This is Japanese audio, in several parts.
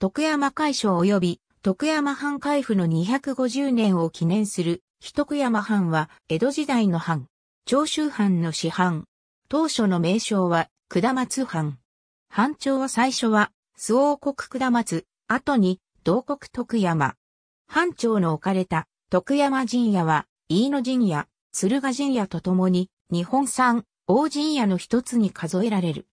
徳山海省及び徳山藩海府の250年を記念する、一徳山藩は江戸時代の藩、長州藩の市藩。当初の名称は、下松藩。藩長は最初は、諏王国下松、後に、同国徳山。藩長の置かれた、徳山陣屋は、飯野陣屋、鶴ヶ陣屋と共に、日本産、王陣屋の一つに数えられる。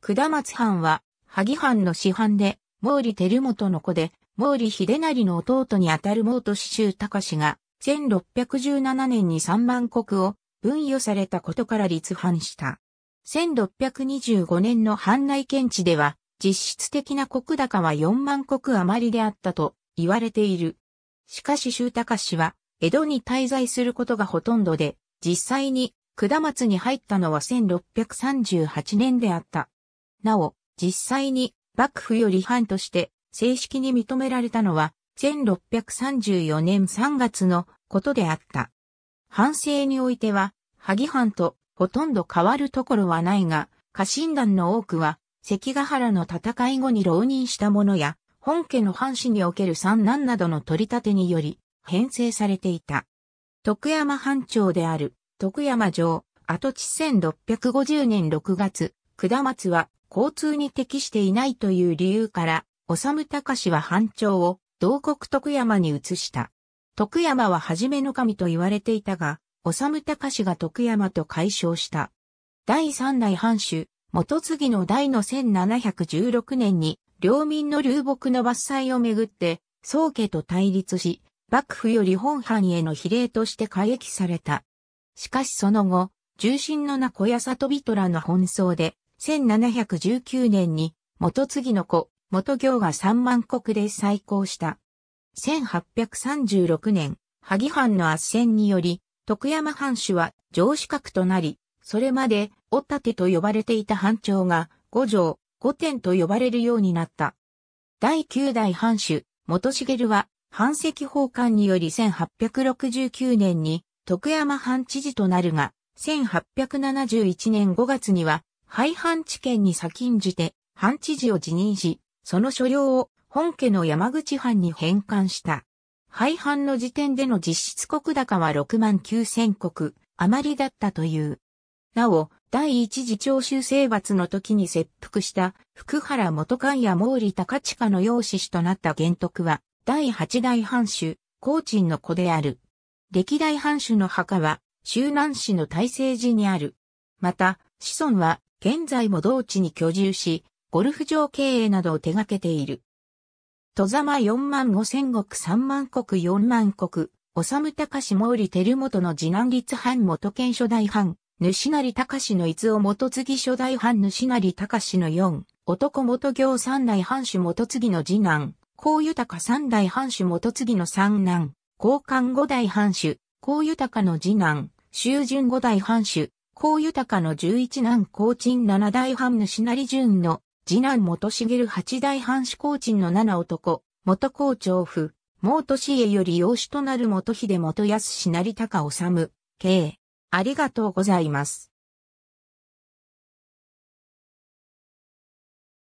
下松藩は、萩藩の市藩で、毛利輝元の子で、毛利秀成の弟にあたる毛利周隆が、1617年に三万国を分与されたことから立藩した。1625年の藩内検知では、実質的な国高は4万国余りであったと言われている。しかし周隆氏は、江戸に滞在することがほとんどで、実際に、下松に入ったのは1638年であった。なお、実際に、幕府より藩として正式に認められたのは1634年3月のことであった。藩政においては、萩藩とほとんど変わるところはないが、家臣団の多くは、関ヶ原の戦い後に浪人した者や、本家の藩士における三男などの取り立てにより、編成されていた。徳山藩長である、徳山城、跡地1650年6月、下松は、交通に適していないという理由から、治隆は藩長を同国徳山に移した。徳山は初めの神と言われていたが、治隆が徳山と解消した。第三代藩主、元次の代の1716年に、領民の流木の伐採をめぐって、宗家と対立し、幕府より本藩への比例として過役された。しかしその後、重臣の名古屋里人らの奔走で、1719年に元次の子、元行が三万国で再興した。1836年、萩藩の圧戦により、徳山藩主は上司格となり、それまで、お立てと呼ばれていた藩長が、五条、五点と呼ばれるようになった。第九代藩主、元茂は、藩籍奉還により1869年に、徳山藩知事となるが、1871年5月には、廃藩置県に先んじて、藩知事を辞任し、その所領を本家の山口藩に返還した。廃藩の時点での実質国高は6万9000国余りだったという。なお、第一次徴収征伐の時に切腹した福原元官や毛利高近の養子氏となった玄徳は、第八代藩主、高鎮の子である。歴代藩主の墓は、周南市の大成寺にある。また、子孫は、現在も同地に居住し、ゴルフ場経営などを手掛けている。戸様4万5千石3万石4万石、おさむたかし毛利輝元の次男立藩元県初代藩、主成隆の逸を元継初代藩主成隆の4、男元行三代藩主元継の次男、高豊三代藩主元継の三男、高官五代藩主、高豊の次男、修順五代藩主、高豊かの十一男高鎮七代藩主成淳の次男元茂八代藩主高鎮の七男、元校長府、元利家より養子となる元秀元康成高治、慶。ありがとうございます。